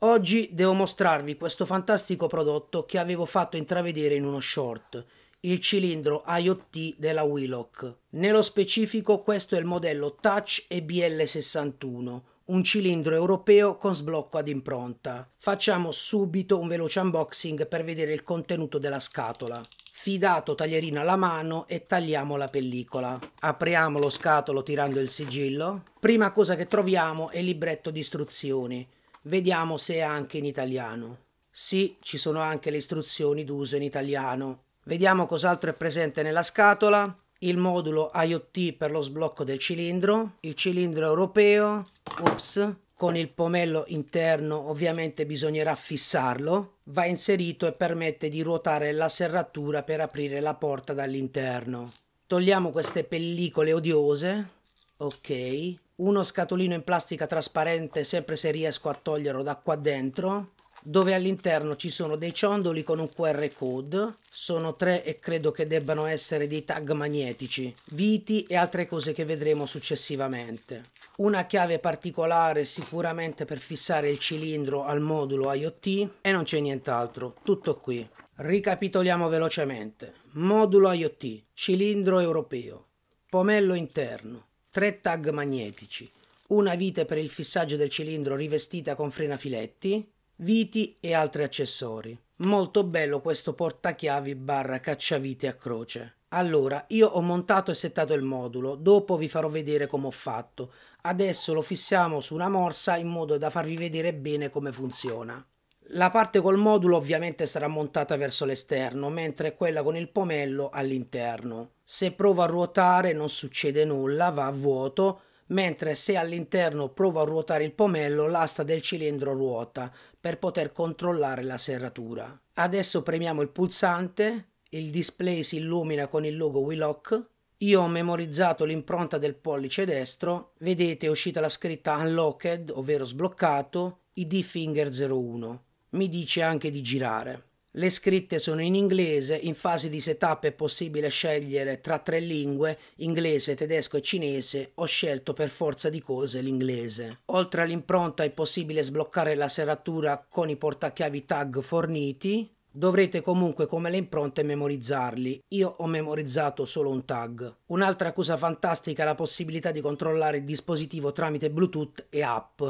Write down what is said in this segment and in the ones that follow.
Oggi devo mostrarvi questo fantastico prodotto che avevo fatto intravedere in uno short, il cilindro IoT della Wheelock. Nello specifico questo è il modello Touch EBL61, un cilindro europeo con sblocco ad impronta. Facciamo subito un veloce unboxing per vedere il contenuto della scatola. Fidato taglierino alla mano e tagliamo la pellicola. Apriamo lo scatolo tirando il sigillo. Prima cosa che troviamo è il libretto di istruzioni Vediamo se è anche in italiano. Sì, ci sono anche le istruzioni d'uso in italiano. Vediamo cos'altro è presente nella scatola. Il modulo IoT per lo sblocco del cilindro, il cilindro europeo, ups, con il pomello interno ovviamente bisognerà fissarlo, va inserito e permette di ruotare la serratura per aprire la porta dall'interno. Togliamo queste pellicole odiose, ok, uno scatolino in plastica trasparente, sempre se riesco a toglierlo da qua dentro, dove all'interno ci sono dei ciondoli con un QR code, sono tre e credo che debbano essere dei tag magnetici, viti e altre cose che vedremo successivamente. Una chiave particolare sicuramente per fissare il cilindro al modulo IoT e non c'è nient'altro, tutto qui. Ricapitoliamo velocemente. Modulo IoT, cilindro europeo, pomello interno, tre tag magnetici, una vite per il fissaggio del cilindro rivestita con frenafiletti, viti e altri accessori. Molto bello questo portachiavi barra cacciavite a croce. Allora, io ho montato e settato il modulo, dopo vi farò vedere come ho fatto. Adesso lo fissiamo su una morsa in modo da farvi vedere bene come funziona. La parte col modulo ovviamente sarà montata verso l'esterno, mentre quella con il pomello all'interno. Se provo a ruotare non succede nulla, va a vuoto, mentre se all'interno provo a ruotare il pomello l'asta del cilindro ruota per poter controllare la serratura. Adesso premiamo il pulsante, il display si illumina con il logo Willock, io ho memorizzato l'impronta del pollice destro, vedete è uscita la scritta unlocked ovvero sbloccato, ID finger 01. Mi dice anche di girare. Le scritte sono in inglese, in fase di setup è possibile scegliere tra tre lingue, inglese, tedesco e cinese, ho scelto per forza di cose l'inglese. Oltre all'impronta è possibile sbloccare la serratura con i portachiavi tag forniti, Dovrete comunque come le impronte memorizzarli. Io ho memorizzato solo un tag. Un'altra cosa fantastica è la possibilità di controllare il dispositivo tramite Bluetooth e app.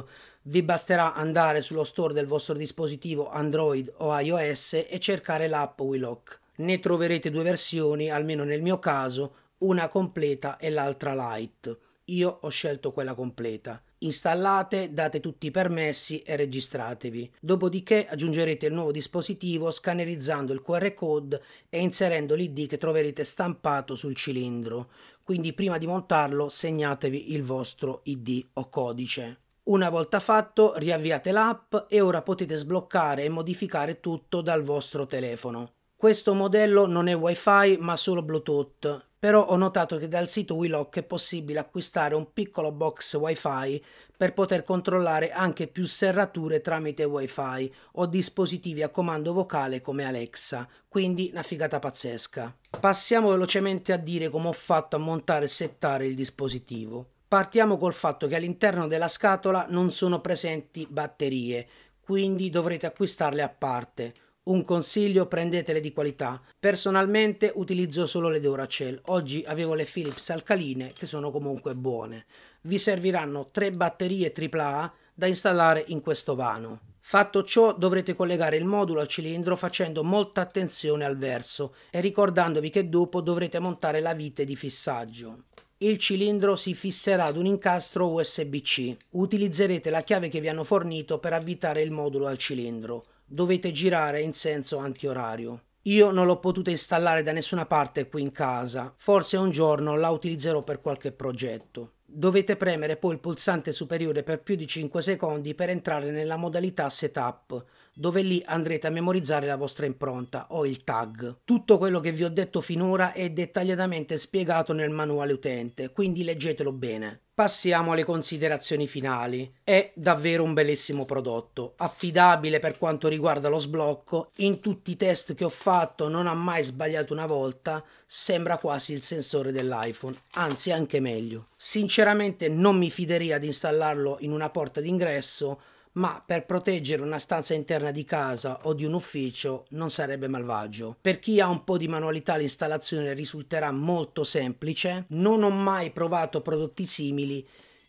Vi basterà andare sullo store del vostro dispositivo Android o iOS e cercare l'app Willock. Ne troverete due versioni, almeno nel mio caso, una completa e l'altra light. Io ho scelto quella completa. Installate, date tutti i permessi e registratevi. Dopodiché aggiungerete il nuovo dispositivo scannerizzando il QR code e inserendo l'ID che troverete stampato sul cilindro. Quindi prima di montarlo segnatevi il vostro ID o codice. Una volta fatto riavviate l'app e ora potete sbloccare e modificare tutto dal vostro telefono. Questo modello non è wifi ma solo Bluetooth, però ho notato che dal sito Willock è possibile acquistare un piccolo box wifi per poter controllare anche più serrature tramite wifi o dispositivi a comando vocale come Alexa, quindi una figata pazzesca. Passiamo velocemente a dire come ho fatto a montare e settare il dispositivo. Partiamo col fatto che all'interno della scatola non sono presenti batterie, quindi dovrete acquistarle a parte. Un consiglio, prendetele di qualità. Personalmente utilizzo solo le Duracell, oggi avevo le Philips alcaline che sono comunque buone. Vi serviranno tre batterie AAA da installare in questo vano. Fatto ciò dovrete collegare il modulo al cilindro facendo molta attenzione al verso e ricordandovi che dopo dovrete montare la vite di fissaggio. Il cilindro si fisserà ad un incastro USB-C. Utilizzerete la chiave che vi hanno fornito per avvitare il modulo al cilindro dovete girare in senso antiorario. Io non l'ho potuta installare da nessuna parte qui in casa, forse un giorno la utilizzerò per qualche progetto. Dovete premere poi il pulsante superiore per più di 5 secondi per entrare nella modalità setup, dove lì andrete a memorizzare la vostra impronta o il tag. Tutto quello che vi ho detto finora è dettagliatamente spiegato nel manuale utente, quindi leggetelo bene. Passiamo alle considerazioni finali. È davvero un bellissimo prodotto, affidabile per quanto riguarda lo sblocco, in tutti i test che ho fatto non ha mai sbagliato una volta, sembra quasi il sensore dell'iPhone, anzi anche meglio. Sinceramente non mi fiderei ad installarlo in una porta d'ingresso, ma per proteggere una stanza interna di casa o di un ufficio non sarebbe malvagio. Per chi ha un po' di manualità l'installazione risulterà molto semplice, non ho mai provato prodotti simili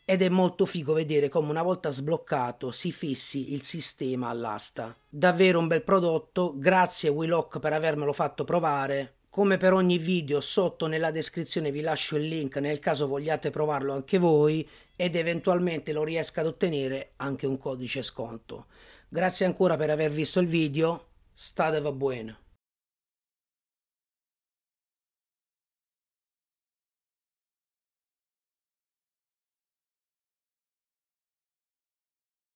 ed è molto figo vedere come una volta sbloccato si fissi il sistema all'asta. Davvero un bel prodotto, grazie Willock per avermelo fatto provare come per ogni video sotto nella descrizione vi lascio il link nel caso vogliate provarlo anche voi ed eventualmente lo riesca ad ottenere anche un codice sconto. Grazie ancora per aver visto il video, state va bene!